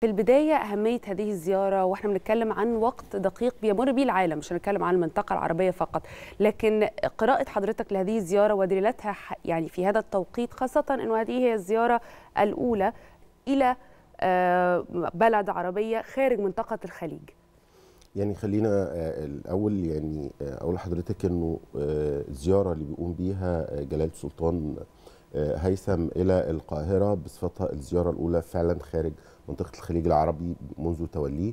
في البداية أهمية هذه الزيارة وإحنا بنتكلم عن وقت دقيق بيمر به العالم مش هنتكلم عن المنطقة العربية فقط لكن قراءة حضرتك لهذه الزيارة ودلالتها يعني في هذا التوقيت خاصة أنه هذه هي الزيارة الأولى إلى آه، بلد عربية خارج منطقة الخليج يعني خلينا آه، الأول يعني آه، أقول لحضرتك أنه الزيارة اللي بيقوم بيها جلالة السلطان هيثم إلى القاهرة بصفتها الزيارة الأولى فعلا خارج منطقة الخليج العربي منذ توليه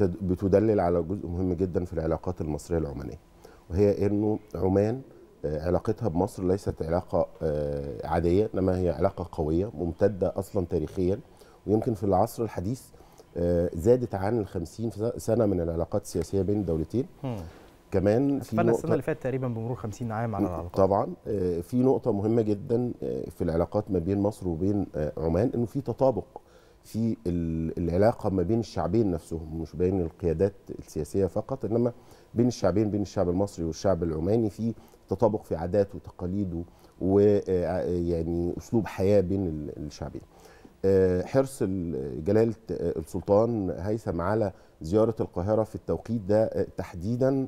بتدلل على جزء مهم جدا في العلاقات المصرية العمانية وهي أنه عمان آه، علاقتها بمصر ليست علاقة آه، عادية إنما هي علاقة قوية ممتدة أصلا تاريخيا ويمكن في العصر الحديث آه، زادت عن الخمسين سنة من العلاقات السياسية بين الدولتين كمان في نقطة السنه اللي فاتت تقريبا بمرور 50 عام على العلاقات طبعا آه، في نقطه مهمه جدا آه، في العلاقات ما بين مصر وبين آه، عمان انه في تطابق في العلاقه ما بين الشعبين نفسهم مش بين القيادات السياسيه فقط انما بين الشعبين بين الشعب المصري والشعب العماني في تطابق في عادات وتقاليد ويعني اسلوب حياه بين الشعبين آه، حرص جلالة آه، السلطان هيثم على زيارة القاهرة في التوقيت ده آه، تحديدا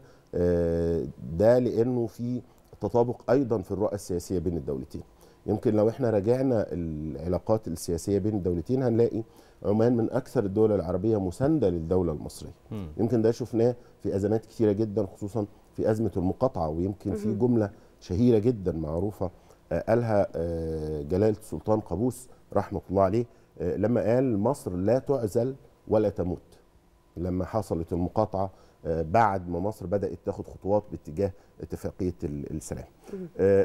ده لأنه في تطابق أيضا في الرؤى السياسية بين الدولتين يمكن لو احنا راجعنا العلاقات السياسية بين الدولتين هنلاقي عمان من أكثر الدول العربية مساندة للدولة المصرية يمكن ده شفناه في أزمات كثيرة جدا خصوصا في أزمة المقاطعة ويمكن في جملة شهيرة جدا معروفة آه، قالها آه، جلاله السلطان قابوس رحمه الله عليه آه، لما قال مصر لا تعزل ولا تموت لما حصلت المقاطعه بعد ما مصر بدات تاخد خطوات باتجاه اتفاقيه السلام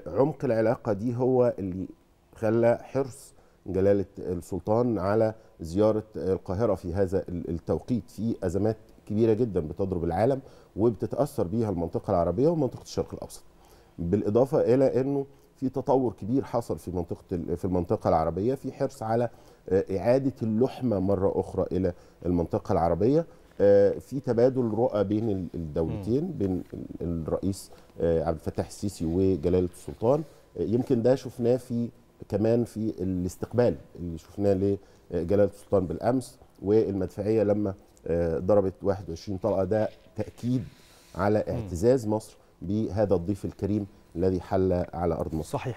عمق العلاقه دي هو اللي خلى حرص جلاله السلطان على زياره القاهره في هذا التوقيت في ازمات كبيره جدا بتضرب العالم وبتتاثر بيها المنطقه العربيه ومنطقه الشرق الاوسط بالاضافه الى انه في تطور كبير حصل في منطقه في المنطقه العربيه في حرص على آه، اعاده اللحمه مره اخرى الى المنطقه العربيه آه، في تبادل رؤى بين الدولتين بين الرئيس آه، عبد الفتاح السيسي وجلاله السلطان يمكن ده شفناه في كمان في الاستقبال اللي شفناه لجلاله السلطان بالامس والمدفعيه لما ضربت 21 طلقه ده تاكيد على اعتزاز مصر بهذا الضيف الكريم الذي حل على أرض مصر صحيح